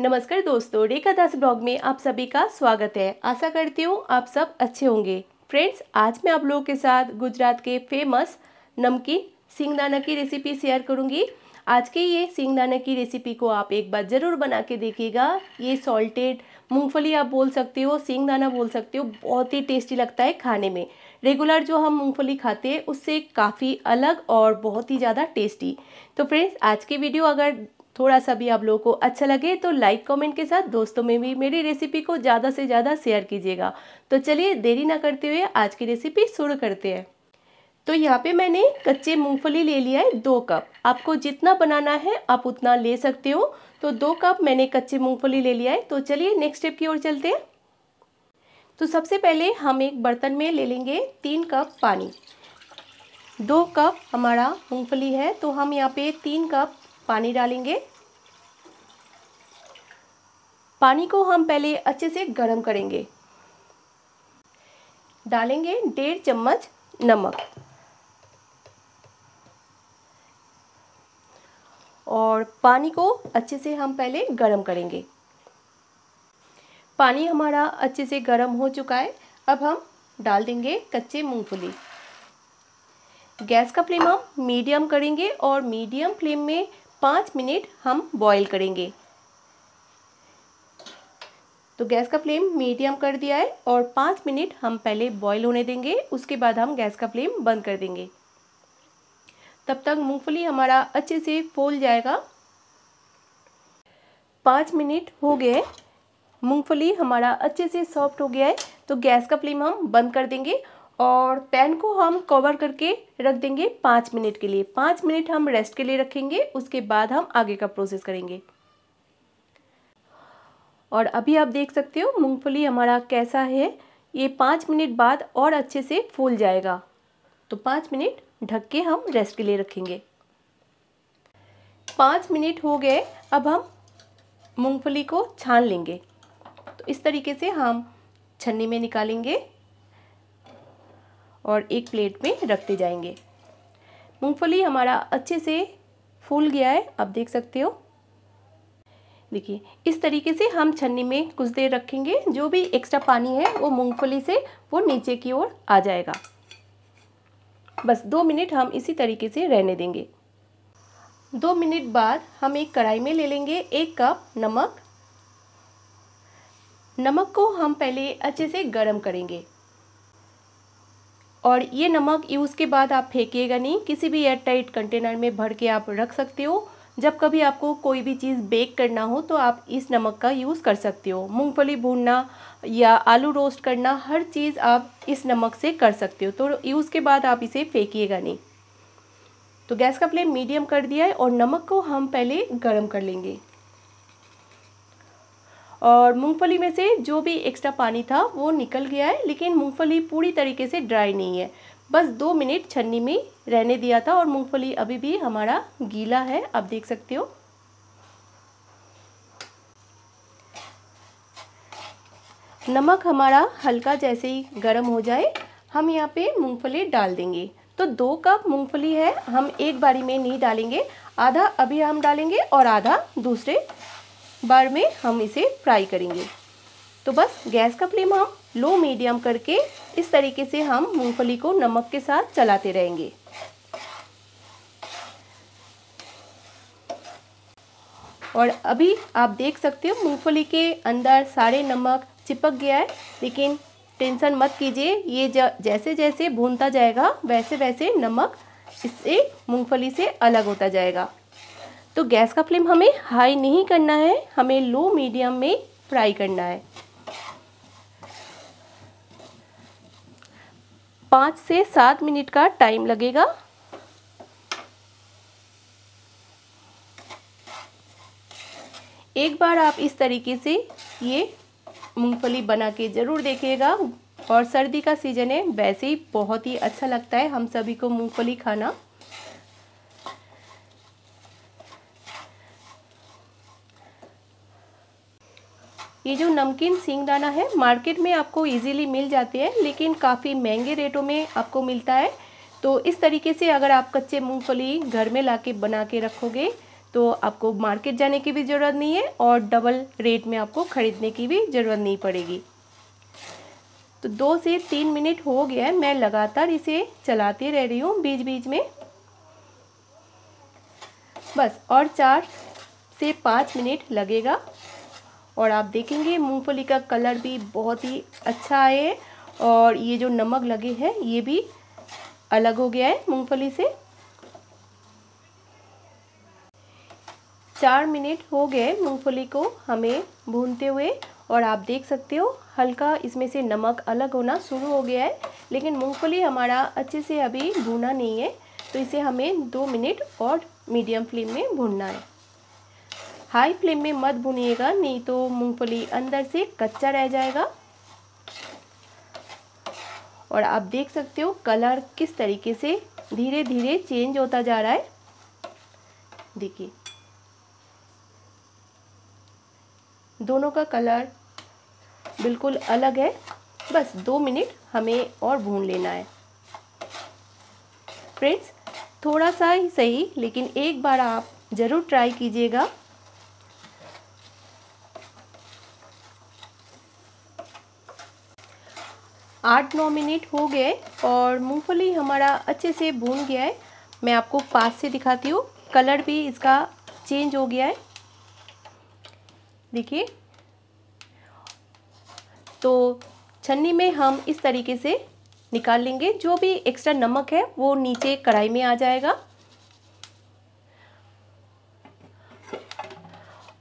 नमस्कार दोस्तों रेखा दास ब्लॉग में आप सभी का स्वागत है आशा करती हूँ आप सब अच्छे होंगे फ्रेंड्स आज मैं आप लोगों के साथ गुजरात के फेमस नमकीन सिंगदाना की रेसिपी शेयर करूँगी आज के ये सिंगदाना की रेसिपी को आप एक बार ज़रूर बना के देखिएगा ये सॉल्टेड मूंगफली आप बोल सकते हो सिंगदाना बोल सकते हो बहुत ही टेस्टी लगता है खाने में रेगुलर जो हम मूंगफली खाते हैं उससे काफ़ी अलग और बहुत ही ज़्यादा टेस्टी तो फ्रेंड्स आज की वीडियो अगर थोड़ा सा भी आप लोगों को अच्छा लगे तो लाइक कमेंट के साथ दोस्तों में भी मेरी रेसिपी को ज़्यादा से ज़्यादा शेयर कीजिएगा तो चलिए देरी ना करते हुए आज की रेसिपी शुरू करते हैं तो यहाँ पे मैंने कच्चे मूंगफली ले लिया है दो कप आपको जितना बनाना है आप उतना ले सकते हो तो दो कप मैंने कच्चे मूँगफली ले लिया है तो चलिए नेक्स्ट स्टेप की ओर चलते हैं तो सबसे पहले हम एक बर्तन में ले लेंगे तीन कप पानी दो कप हमारा मूँगफली है तो हम यहाँ पर तीन कप पानी डालेंगे पानी को हम पहले अच्छे से गर्म करेंगे डालेंगे डेढ़ चम्मच नमक और पानी को अच्छे से हम पहले गर्म करेंगे पानी हमारा अच्छे से गर्म हो चुका है अब हम डाल देंगे कच्चे मूंगफली गैस का फ्लेम हम मीडियम करेंगे और मीडियम फ्लेम में पाँच मिनट हम बॉईल करेंगे तो गैस का फ्लेम मीडियम कर दिया है और पाँच मिनट हम पहले बॉईल होने देंगे उसके बाद हम गैस का फ्लेम बंद कर देंगे तब तक मूंगफली हमारा अच्छे से फूल जाएगा पाँच मिनट हो गए मूंगफली हमारा अच्छे से सॉफ्ट हो गया है तो गैस का फ्लेम हम बंद कर देंगे और पैन को हम कवर करके रख देंगे पाँच मिनट के लिए पाँच मिनट हम रेस्ट के लिए रखेंगे उसके बाद हम आगे का प्रोसेस करेंगे और अभी आप देख सकते हो मूंगफली हमारा कैसा है ये पाँच मिनट बाद और अच्छे से फूल जाएगा तो पाँच मिनट ढक के हम रेस्ट के लिए रखेंगे पाँच मिनट हो गए अब हम मूंगफली को छान लेंगे तो इस तरीके से हम छन्नी में निकालेंगे और एक प्लेट में रखते जाएंगे मूंगफली हमारा अच्छे से फूल गया है आप देख सकते हो देखिए इस तरीके से हम छन्नी में कुछ देर रखेंगे जो भी एक्स्ट्रा पानी है वो मूंगफली से वो नीचे की ओर आ जाएगा बस दो मिनट हम इसी तरीके से रहने देंगे दो मिनट बाद हम एक कढ़ाई में ले लेंगे एक कप नमक नमक को हम पहले अच्छे से गर्म करेंगे और ये नमक यूज़ के बाद आप फेंकिएगा नहीं किसी भी एयर टाइट कंटेनर में भर के आप रख सकते हो जब कभी आपको कोई भी चीज़ बेक करना हो तो आप इस नमक का यूज़ कर सकते हो मूंगफली भूनना या आलू रोस्ट करना हर चीज़ आप इस नमक से कर सकते हो तो यूज़ के बाद आप इसे फेंकिएगा नहीं तो गैस का फ्लेम मीडियम कर दिया है और नमक को हम पहले गर्म कर लेंगे और मूंगफली में से जो भी एक्स्ट्रा पानी था वो निकल गया है लेकिन मूंगफली पूरी तरीके से ड्राई नहीं है बस दो मिनट छन्नी में रहने दिया था और मूंगफली अभी भी हमारा गीला है आप देख सकते हो नमक हमारा हल्का जैसे ही गर्म हो जाए हम यहाँ पे मूंगफली डाल देंगे तो दो कप मूंगफली है हम एक बारी में नहीं डालेंगे आधा अभी हम डालेंगे और आधा दूसरे बार में हम इसे फ्राई करेंगे तो बस गैस का फ्लेम हम लो मीडियम करके इस तरीके से हम मूंगफली को नमक के साथ चलाते रहेंगे और अभी आप देख सकते हो मूंगफली के अंदर सारे नमक चिपक गया है लेकिन टेंशन मत कीजिए ये जैसे जैसे भूनता जाएगा वैसे वैसे नमक इससे मूंगफली से अलग होता जाएगा तो गैस का फ्लेम हमें हाई नहीं करना है हमें लो मीडियम में फ्राई करना है पाँच से सात मिनट का टाइम लगेगा एक बार आप इस तरीके से ये मूंगफली बना के ज़रूर देखिएगा और सर्दी का सीज़न है वैसे ही बहुत ही अच्छा लगता है हम सभी को मूंगफली खाना ये जो नमकीन सिंगदाना है मार्केट में आपको इजीली मिल जाते हैं लेकिन काफ़ी महंगे रेटों में आपको मिलता है तो इस तरीके से अगर आप कच्चे मूंगफली घर में ला के बना के रखोगे तो आपको मार्केट जाने की भी ज़रूरत नहीं है और डबल रेट में आपको ख़रीदने की भी ज़रूरत नहीं पड़ेगी तो दो से तीन मिनट हो गया है मैं लगातार इसे चलाती रह रही हूँ बीच बीच में बस और चार से पाँच मिनट लगेगा और आप देखेंगे मूंगफली का कलर भी बहुत ही अच्छा है और ये जो नमक लगे हैं ये भी अलग हो गया है मूंगफली से चार मिनट हो गए मूंगफली को हमें भूनते हुए और आप देख सकते हो हल्का इसमें से नमक अलग होना शुरू हो गया है लेकिन मूंगफली हमारा अच्छे से अभी भूना नहीं है तो इसे हमें दो मिनट और मीडियम फ्लेम में भूनना है हाई फ्लेम में मत भुनिएगा नहीं तो मूंगफली अंदर से कच्चा रह जाएगा और आप देख सकते हो कलर किस तरीके से धीरे धीरे चेंज होता जा रहा है देखिए दोनों का कलर बिल्कुल अलग है बस दो मिनट हमें और भून लेना है फ्रेंड्स थोड़ा सा ही सही लेकिन एक बार आप ज़रूर ट्राई कीजिएगा आठ नौ मिनट हो गए और मूंगफली हमारा अच्छे से भून गया है मैं आपको पास से दिखाती हूँ कलर भी इसका चेंज हो गया है देखिए तो छन्नी में हम इस तरीके से निकाल लेंगे जो भी एक्स्ट्रा नमक है वो नीचे कढ़ाई में आ जाएगा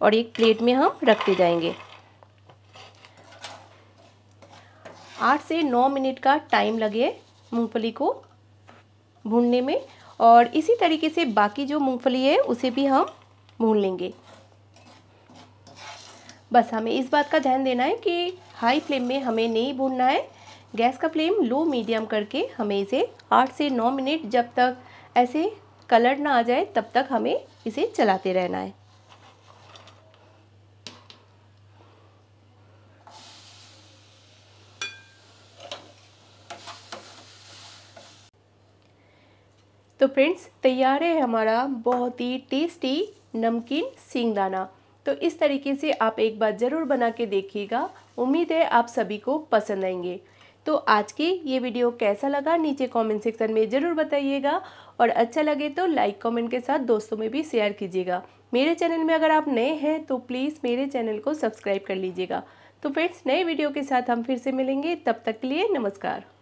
और एक प्लेट में हम रखते जाएंगे आठ से नौ मिनट का टाइम लगे मूंगफली को भूनने में और इसी तरीके से बाकी जो मूंगफली है उसे भी हम भून लेंगे बस हमें इस बात का ध्यान देना है कि हाई फ्लेम में हमें नहीं भूनना है गैस का फ्लेम लो मीडियम करके हमें इसे आठ से नौ मिनट जब तक ऐसे कलर ना आ जाए तब तक हमें इसे चलाते रहना है तो फ्रेंड्स तैयार है हमारा बहुत ही टेस्टी नमकीन सिंगदाना तो इस तरीके से आप एक बार ज़रूर बना के देखिएगा उम्मीद है आप सभी को पसंद आएंगे तो आज की ये वीडियो कैसा लगा नीचे कमेंट सेक्शन में ज़रूर बताइएगा और अच्छा लगे तो लाइक कमेंट के साथ दोस्तों में भी शेयर कीजिएगा मेरे चैनल में अगर आप नए हैं तो प्लीज़ मेरे चैनल को सब्सक्राइब कर लीजिएगा तो फ्रेंड्स नए वीडियो के साथ हम फिर से मिलेंगे तब तक के लिए नमस्कार